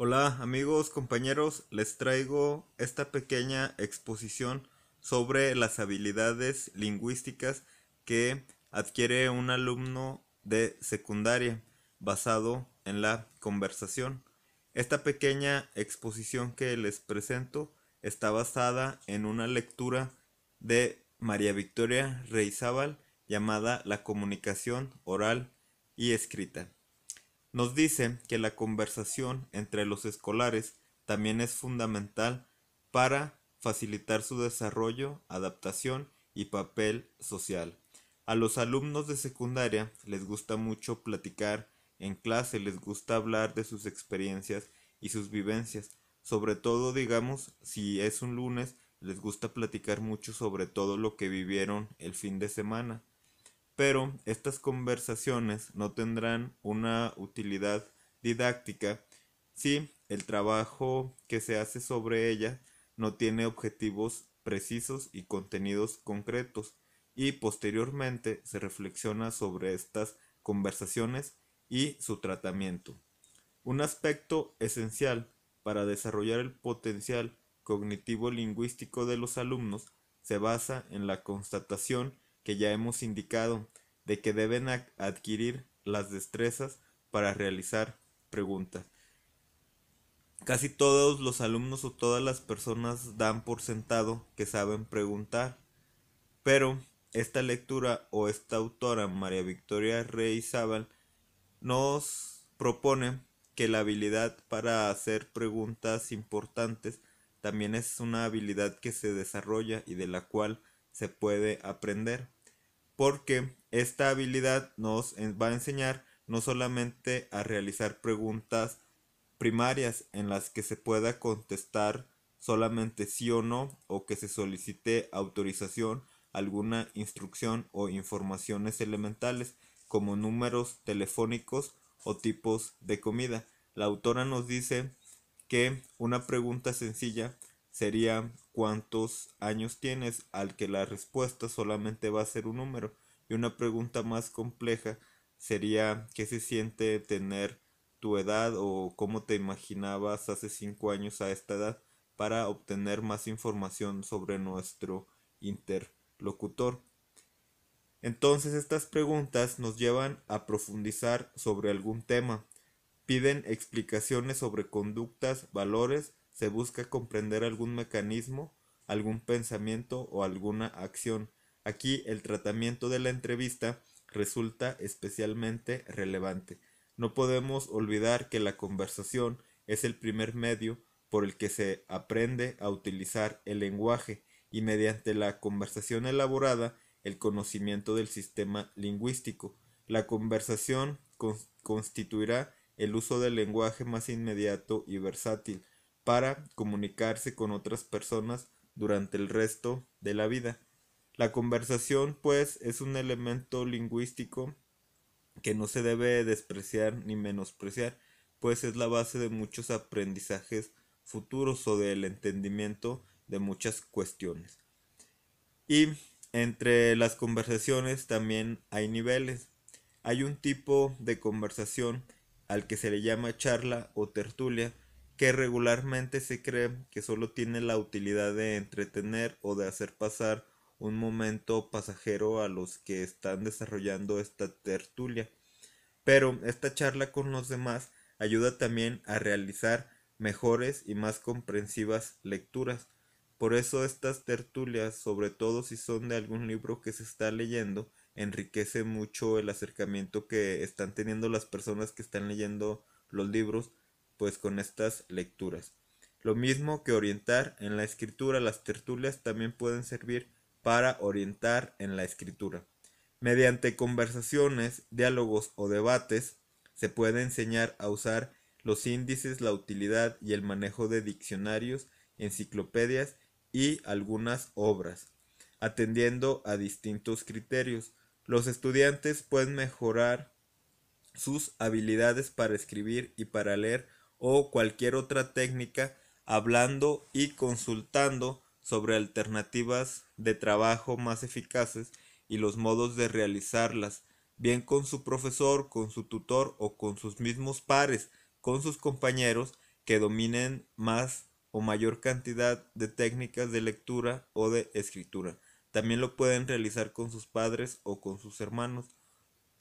Hola amigos, compañeros, les traigo esta pequeña exposición sobre las habilidades lingüísticas que adquiere un alumno de secundaria basado en la conversación. Esta pequeña exposición que les presento está basada en una lectura de María Victoria Reizábal llamada La comunicación oral y escrita. Nos dice que la conversación entre los escolares también es fundamental para facilitar su desarrollo, adaptación y papel social. A los alumnos de secundaria les gusta mucho platicar, en clase les gusta hablar de sus experiencias y sus vivencias, sobre todo digamos si es un lunes les gusta platicar mucho sobre todo lo que vivieron el fin de semana pero estas conversaciones no tendrán una utilidad didáctica si el trabajo que se hace sobre ella no tiene objetivos precisos y contenidos concretos y posteriormente se reflexiona sobre estas conversaciones y su tratamiento. Un aspecto esencial para desarrollar el potencial cognitivo lingüístico de los alumnos se basa en la constatación que ya hemos indicado de que deben adquirir las destrezas para realizar preguntas. Casi todos los alumnos o todas las personas dan por sentado que saben preguntar, pero esta lectura o esta autora, María Victoria Rey Zabal, nos propone que la habilidad para hacer preguntas importantes también es una habilidad que se desarrolla y de la cual se puede aprender porque esta habilidad nos va a enseñar no solamente a realizar preguntas primarias en las que se pueda contestar solamente sí o no o que se solicite autorización, alguna instrucción o informaciones elementales como números telefónicos o tipos de comida. La autora nos dice que una pregunta sencilla sería cuántos años tienes, al que la respuesta solamente va a ser un número. Y una pregunta más compleja sería ¿qué se siente tener tu edad o cómo te imaginabas hace cinco años a esta edad? para obtener más información sobre nuestro interlocutor. Entonces estas preguntas nos llevan a profundizar sobre algún tema. Piden explicaciones sobre conductas, valores se busca comprender algún mecanismo, algún pensamiento o alguna acción. Aquí el tratamiento de la entrevista resulta especialmente relevante. No podemos olvidar que la conversación es el primer medio por el que se aprende a utilizar el lenguaje y mediante la conversación elaborada el conocimiento del sistema lingüístico. La conversación constituirá el uso del lenguaje más inmediato y versátil, para comunicarse con otras personas durante el resto de la vida. La conversación, pues, es un elemento lingüístico que no se debe despreciar ni menospreciar, pues es la base de muchos aprendizajes futuros o del entendimiento de muchas cuestiones. Y entre las conversaciones también hay niveles. Hay un tipo de conversación al que se le llama charla o tertulia, que regularmente se cree que solo tiene la utilidad de entretener o de hacer pasar un momento pasajero a los que están desarrollando esta tertulia. Pero esta charla con los demás ayuda también a realizar mejores y más comprensivas lecturas. Por eso estas tertulias, sobre todo si son de algún libro que se está leyendo, enriquece mucho el acercamiento que están teniendo las personas que están leyendo los libros pues con estas lecturas. Lo mismo que orientar en la escritura, las tertulias también pueden servir para orientar en la escritura. Mediante conversaciones, diálogos o debates, se puede enseñar a usar los índices, la utilidad y el manejo de diccionarios, enciclopedias y algunas obras, atendiendo a distintos criterios. Los estudiantes pueden mejorar sus habilidades para escribir y para leer o cualquier otra técnica hablando y consultando sobre alternativas de trabajo más eficaces y los modos de realizarlas, bien con su profesor, con su tutor o con sus mismos pares, con sus compañeros que dominen más o mayor cantidad de técnicas de lectura o de escritura. También lo pueden realizar con sus padres o con sus hermanos.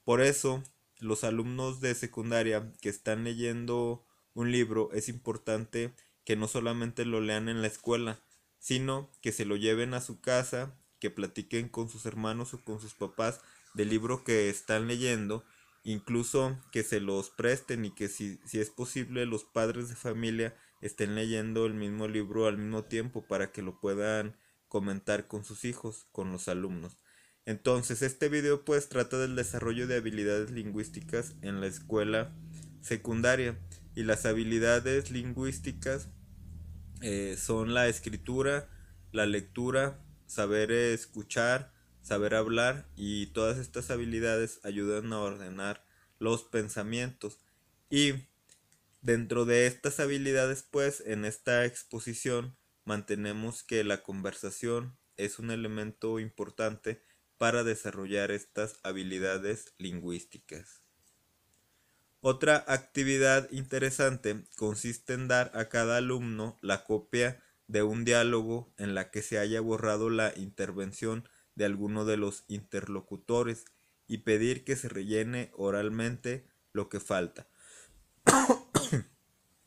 Por eso, los alumnos de secundaria que están leyendo un libro es importante que no solamente lo lean en la escuela, sino que se lo lleven a su casa, que platiquen con sus hermanos o con sus papás del libro que están leyendo, incluso que se los presten y que si, es posible los padres de familia estén leyendo el mismo libro al mismo tiempo para que lo puedan comentar con sus hijos, con los alumnos. Entonces, este video pues trata del desarrollo de habilidades lingüísticas en la escuela secundaria y las habilidades lingüísticas eh, son la escritura, la lectura, saber escuchar, saber hablar y todas estas habilidades ayudan a ordenar los pensamientos y dentro de estas habilidades pues en esta exposición mantenemos que la conversación es un elemento importante para desarrollar estas habilidades lingüísticas. Otra actividad interesante consiste en dar a cada alumno la copia de un diálogo en la que se haya borrado la intervención de alguno de los interlocutores y pedir que se rellene oralmente lo que falta.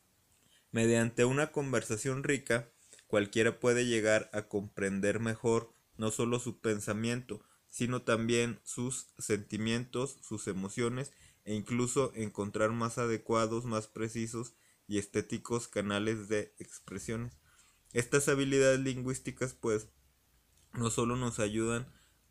Mediante una conversación rica, cualquiera puede llegar a comprender mejor no solo su pensamiento, sino también sus sentimientos, sus emociones e incluso encontrar más adecuados, más precisos y estéticos canales de expresiones. Estas habilidades lingüísticas pues no solo nos ayudan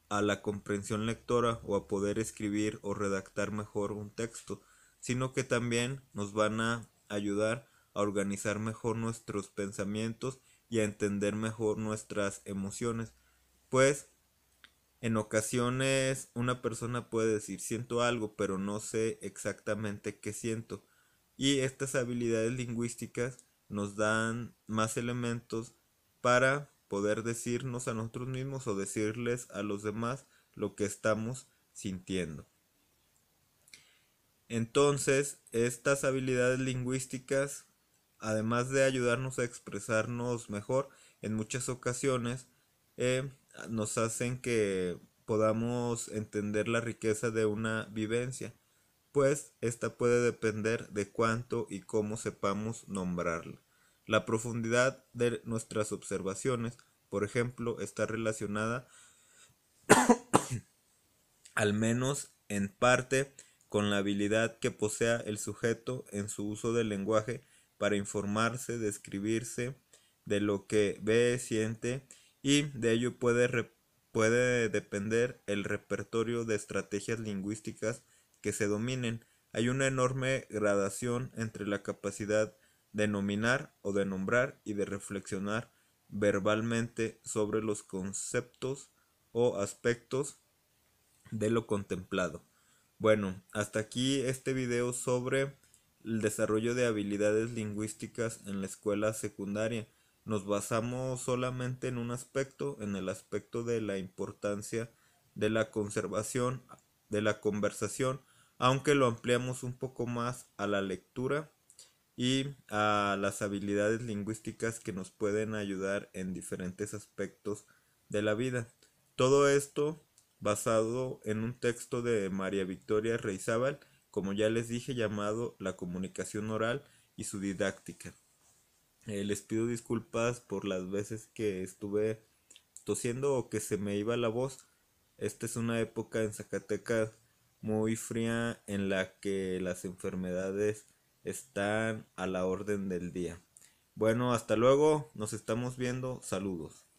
a la comprensión lectora o a poder escribir o redactar mejor un texto, sino que también nos van a ayudar a organizar mejor nuestros pensamientos y a entender mejor nuestras emociones, pues en ocasiones una persona puede decir siento algo, pero no sé exactamente qué siento. Y estas habilidades lingüísticas nos dan más elementos para poder decirnos a nosotros mismos o decirles a los demás lo que estamos sintiendo. Entonces, estas habilidades lingüísticas, además de ayudarnos a expresarnos mejor, en muchas ocasiones eh, nos hacen que podamos entender la riqueza de una vivencia, pues esta puede depender de cuánto y cómo sepamos nombrarla. La profundidad de nuestras observaciones, por ejemplo, está relacionada al menos en parte con la habilidad que posea el sujeto en su uso del lenguaje para informarse, describirse de lo que ve, siente y de ello puede, depender el repertorio de estrategias lingüísticas que se dominen. Hay una enorme gradación entre la capacidad de nominar o de nombrar y de reflexionar verbalmente sobre los conceptos o aspectos de lo contemplado. Bueno, hasta aquí este video sobre el desarrollo de habilidades lingüísticas en la escuela secundaria nos basamos solamente en un aspecto, en el aspecto de la importancia de la conservación, de la conversación, aunque lo ampliamos un poco más a la lectura y a las habilidades lingüísticas que nos pueden ayudar en diferentes aspectos de la vida. Todo esto basado en un texto de María Victoria Reizábal, como ya les dije, llamado La comunicación oral y su didáctica. Eh, les pido disculpas por las veces que estuve tosiendo o que se me iba la voz. Esta es una época en Zacatecas muy fría en la que las enfermedades están a la orden del día. Bueno, hasta luego, nos estamos viendo, saludos.